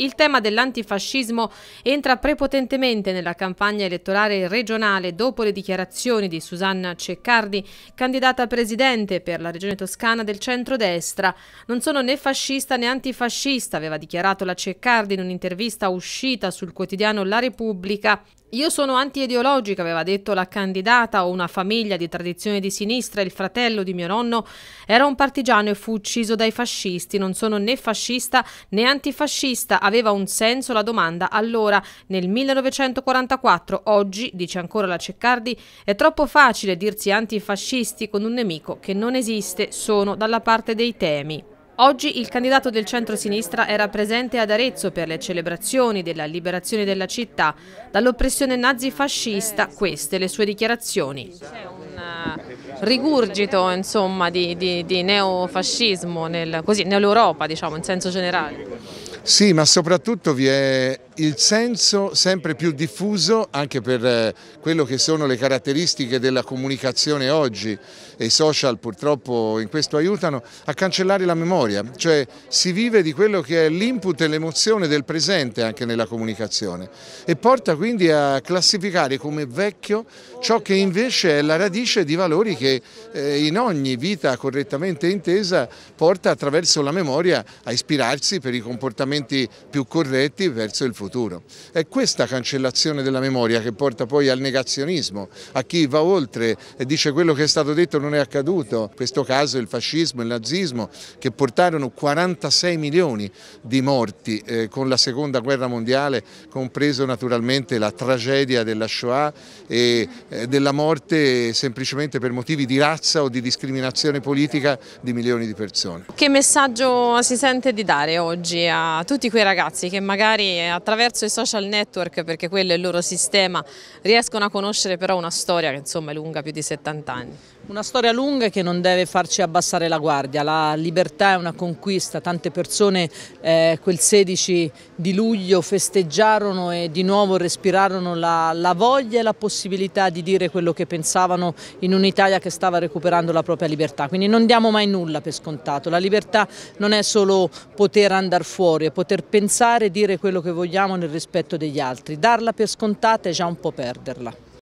Il tema dell'antifascismo entra prepotentemente nella campagna elettorale regionale dopo le dichiarazioni di Susanna Ceccardi, candidata a presidente per la regione toscana del centrodestra. Non sono né fascista né antifascista, aveva dichiarato la Ceccardi in un'intervista uscita sul quotidiano La Repubblica. Io sono anti-ideologica, aveva detto la candidata, ho una famiglia di tradizione di sinistra, il fratello di mio nonno era un partigiano e fu ucciso dai fascisti, non sono né fascista né antifascista, aveva un senso la domanda allora, nel 1944, oggi, dice ancora la Ceccardi, è troppo facile dirsi antifascisti con un nemico che non esiste, sono dalla parte dei temi. Oggi il candidato del centro-sinistra era presente ad Arezzo per le celebrazioni della liberazione della città dall'oppressione nazifascista, queste le sue dichiarazioni. C'è un eh, rigurgito insomma, di, di, di neofascismo nel, così, nell'Europa diciamo, in senso generale. Sì, ma soprattutto vi è il senso sempre più diffuso anche per eh, quello che sono le caratteristiche della comunicazione oggi e i social purtroppo in questo aiutano a cancellare la memoria, cioè si vive di quello che è l'input e l'emozione del presente anche nella comunicazione e porta quindi a classificare come vecchio ciò che invece è la radice di valori che eh, in ogni vita correttamente intesa porta attraverso la memoria a ispirarsi per i comportamenti ragionamenti più corretti verso il futuro. È questa cancellazione della memoria che porta poi al negazionismo, a chi va oltre e dice quello che è stato detto non è accaduto, in questo caso il fascismo, il nazismo, che portarono 46 milioni di morti eh, con la seconda guerra mondiale, compreso naturalmente la tragedia della Shoah e eh, della morte semplicemente per motivi di razza o di discriminazione politica di milioni di persone. Che messaggio si sente di dare oggi a tutti quei ragazzi che magari eh, attraverso i social network, perché quello è il loro sistema, riescono a conoscere però una storia che insomma è lunga più di 70 anni. Una storia lunga che non deve farci abbassare la guardia, la libertà è una conquista, tante persone eh, quel 16 di luglio festeggiarono e di nuovo respirarono la, la, voglia e la possibilità di dire quello che pensavano in un'Italia che stava recuperando la propria libertà, quindi non diamo mai nulla per scontato, la libertà non è solo poter andare fuori, è poter pensare e dire quello che vogliamo nel rispetto degli altri, darla per scontata è già un po' perderla.